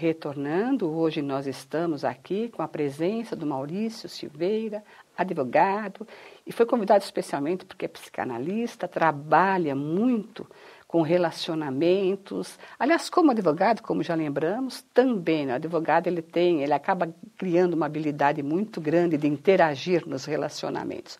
Retornando, hoje nós estamos aqui com a presença do Maurício Silveira, advogado, e foi convidado especialmente porque é psicanalista, trabalha muito com relacionamentos. Aliás, como advogado, como já lembramos, também, né? o advogado ele tem, ele acaba criando uma habilidade muito grande de interagir nos relacionamentos.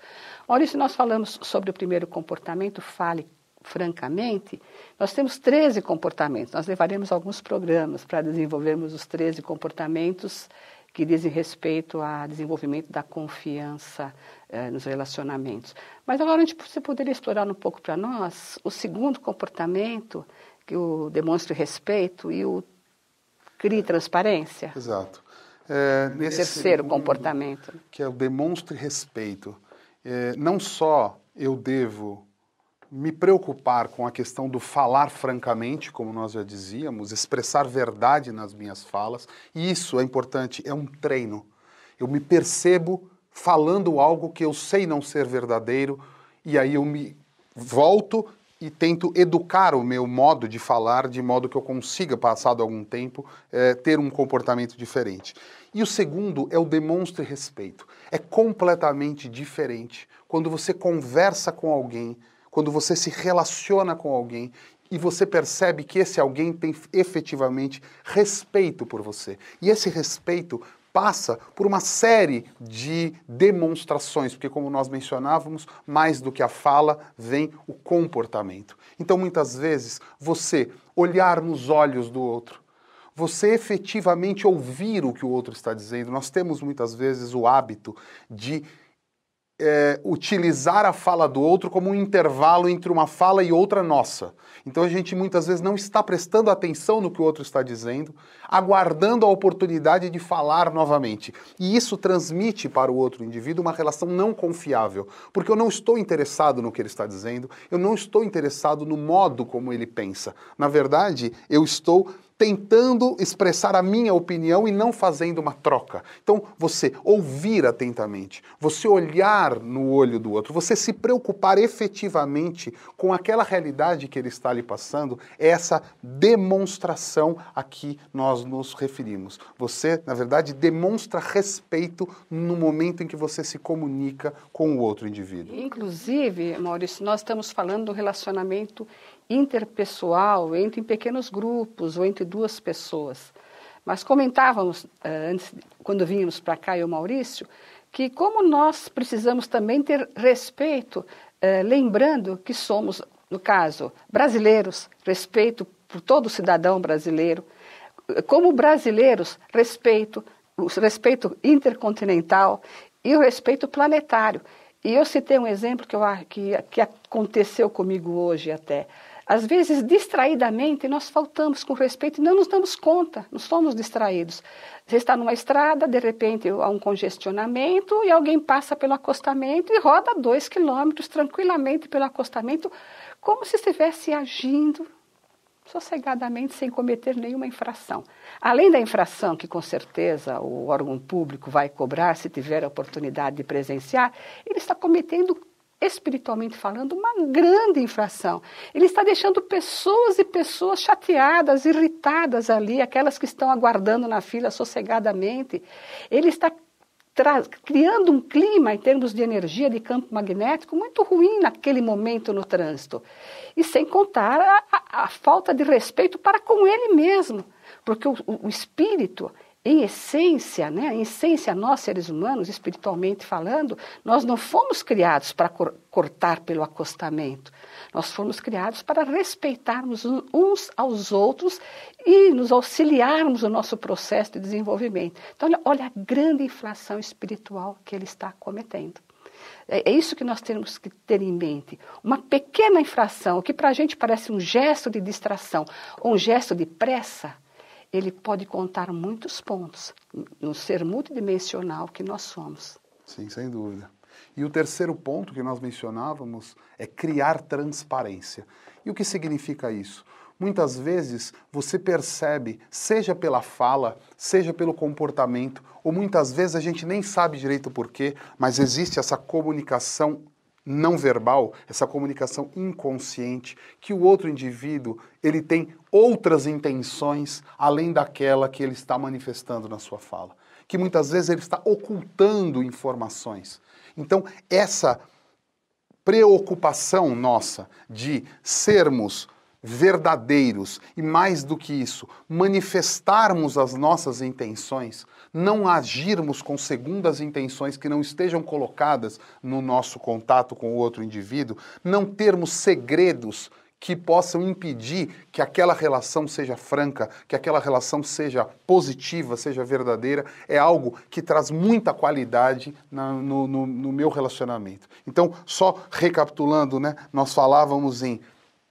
Olha, se nós falamos sobre o primeiro comportamento, fale francamente, nós temos 13 comportamentos. Nós levaremos alguns programas para desenvolvermos os 13 comportamentos que dizem respeito ao desenvolvimento da confiança eh, nos relacionamentos. Mas agora, gente, você poderia explorar um pouco para nós o segundo comportamento, que o demonstre respeito, e o cria transparência? Exato. É, nesse terceiro comportamento. Que é o demonstre respeito. É, não só eu devo me preocupar com a questão do falar francamente, como nós já dizíamos, expressar verdade nas minhas falas, e isso é importante, é um treino. Eu me percebo falando algo que eu sei não ser verdadeiro, e aí eu me volto e tento educar o meu modo de falar de modo que eu consiga, passado algum tempo, é, ter um comportamento diferente. E o segundo é o demonstre respeito. É completamente diferente quando você conversa com alguém quando você se relaciona com alguém e você percebe que esse alguém tem efetivamente respeito por você. E esse respeito passa por uma série de demonstrações, porque, como nós mencionávamos, mais do que a fala vem o comportamento. Então, muitas vezes, você olhar nos olhos do outro, você efetivamente ouvir o que o outro está dizendo. Nós temos muitas vezes o hábito de é, utilizar a fala do outro como um intervalo entre uma fala e outra nossa. Então a gente muitas vezes não está prestando atenção no que o outro está dizendo, aguardando a oportunidade de falar novamente. E isso transmite para o outro indivíduo uma relação não confiável, porque eu não estou interessado no que ele está dizendo, eu não estou interessado no modo como ele pensa. Na verdade, eu estou tentando expressar a minha opinião e não fazendo uma troca. Então, você ouvir atentamente, você olhar no olho do outro, você se preocupar efetivamente com aquela realidade que ele está lhe passando, é essa demonstração a que nós nos referimos. Você, na verdade, demonstra respeito no momento em que você se comunica com o outro indivíduo. Inclusive, Maurício, nós estamos falando do relacionamento interpessoal, entre pequenos grupos ou entre duas pessoas. Mas comentávamos eh, antes, quando vínhamos para cá, eu e o Maurício, que como nós precisamos também ter respeito, eh, lembrando que somos, no caso, brasileiros, respeito por todo cidadão brasileiro, como brasileiros, respeito, o respeito intercontinental e o respeito planetário. E eu citei um exemplo que, eu, que, que aconteceu comigo hoje até. Às vezes, distraidamente, nós faltamos com respeito e não nos damos conta, nós somos distraídos. Você está numa estrada, de repente há um congestionamento e alguém passa pelo acostamento e roda dois quilômetros tranquilamente pelo acostamento, como se estivesse agindo sossegadamente, sem cometer nenhuma infração. Além da infração, que com certeza o órgão público vai cobrar se tiver a oportunidade de presenciar, ele está cometendo espiritualmente falando, uma grande infração. Ele está deixando pessoas e pessoas chateadas, irritadas ali, aquelas que estão aguardando na fila sossegadamente. Ele está criando um clima em termos de energia de campo magnético muito ruim naquele momento no trânsito. E sem contar a, a, a falta de respeito para com ele mesmo, porque o, o espírito em essência, né, em essência, nós seres humanos, espiritualmente falando, nós não fomos criados para cor cortar pelo acostamento. Nós fomos criados para respeitarmos uns aos outros e nos auxiliarmos no nosso processo de desenvolvimento. Então, olha, olha a grande inflação espiritual que ele está cometendo. É, é isso que nós temos que ter em mente. Uma pequena infração, que para a gente parece um gesto de distração ou um gesto de pressa, ele pode contar muitos pontos no ser multidimensional que nós somos. Sim, sem dúvida. E o terceiro ponto que nós mencionávamos é criar transparência. E o que significa isso? Muitas vezes você percebe, seja pela fala, seja pelo comportamento, ou muitas vezes a gente nem sabe direito por porquê, mas existe essa comunicação não verbal, essa comunicação inconsciente, que o outro indivíduo ele tem outras intenções além daquela que ele está manifestando na sua fala, que muitas vezes ele está ocultando informações. Então, essa preocupação nossa de sermos verdadeiros e, mais do que isso, manifestarmos as nossas intenções, não agirmos com segundas intenções que não estejam colocadas no nosso contato com o outro indivíduo, não termos segredos que possam impedir que aquela relação seja franca, que aquela relação seja positiva, seja verdadeira, é algo que traz muita qualidade na, no, no, no meu relacionamento. Então, só recapitulando, né, nós falávamos em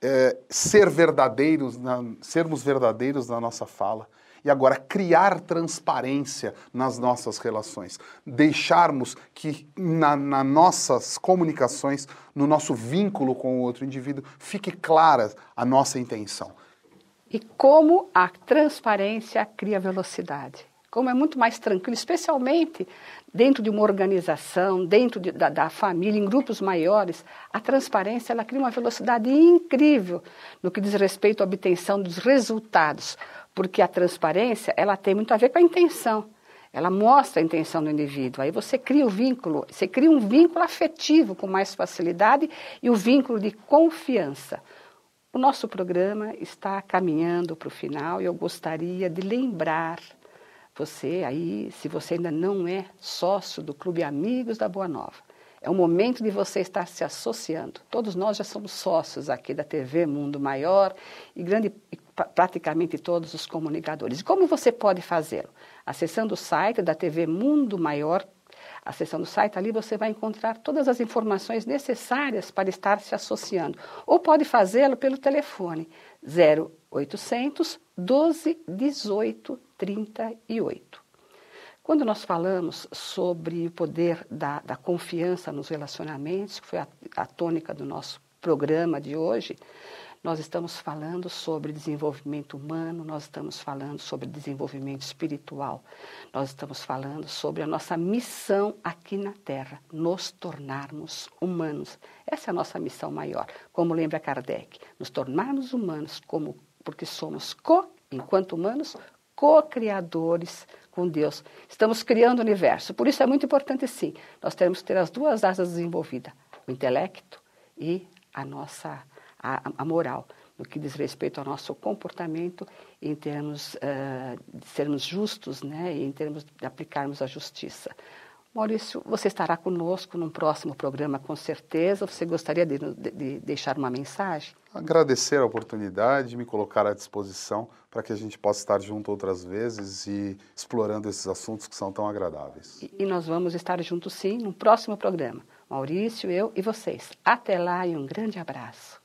é, ser verdadeiros, na, sermos verdadeiros na nossa fala e agora criar transparência nas nossas relações, deixarmos que nas na nossas comunicações, no nosso vínculo com o outro indivíduo, fique clara a nossa intenção. E como a transparência cria velocidade? Como é muito mais tranquilo, especialmente dentro de uma organização, dentro de, da, da, família, em grupos maiores, a transparência ela cria uma velocidade incrível no que diz respeito à obtenção dos resultados, porque a transparência ela tem muito a ver com a intenção. Ela mostra a intenção do indivíduo. Aí você cria o um vínculo, você cria um vínculo afetivo com mais facilidade e o um vínculo de confiança. O nosso programa está caminhando para o final e eu gostaria de lembrar você aí, se você ainda não é sócio do Clube Amigos da Boa Nova, é o momento de você estar se associando. Todos nós já somos sócios aqui da TV Mundo Maior e grande praticamente todos os comunicadores. E como você pode fazê-lo? Acessando o site da TV Mundo Maior, acessando o site ali você vai encontrar todas as informações necessárias para estar se associando. Ou pode fazê-lo pelo telefone 0800 12 18 38. Quando nós falamos sobre o poder da, da confiança nos relacionamentos, que foi a, a tônica do nosso programa de hoje, nós estamos falando sobre desenvolvimento humano, nós estamos falando sobre desenvolvimento espiritual, nós estamos falando sobre a nossa missão aqui na Terra, nos tornarmos humanos. Essa é a nossa missão maior, como lembra Kardec, nos tornarmos humanos como porque somos co, enquanto humanos, co-criadores com Deus. Estamos criando o universo. Por isso é muito importante, sim, nós temos que ter as duas asas desenvolvidas: o intelecto e a nossa a, a moral, no que diz respeito ao nosso comportamento em termos uh, de sermos justos né, e em termos de aplicarmos a justiça. Maurício, você estará conosco num próximo programa, com certeza. Você gostaria de, de deixar uma mensagem? agradecer a oportunidade, me colocar à disposição para que a gente possa estar junto outras vezes e explorando esses assuntos que são tão agradáveis. E nós vamos estar juntos sim no próximo programa. Maurício, eu e vocês. Até lá e um grande abraço.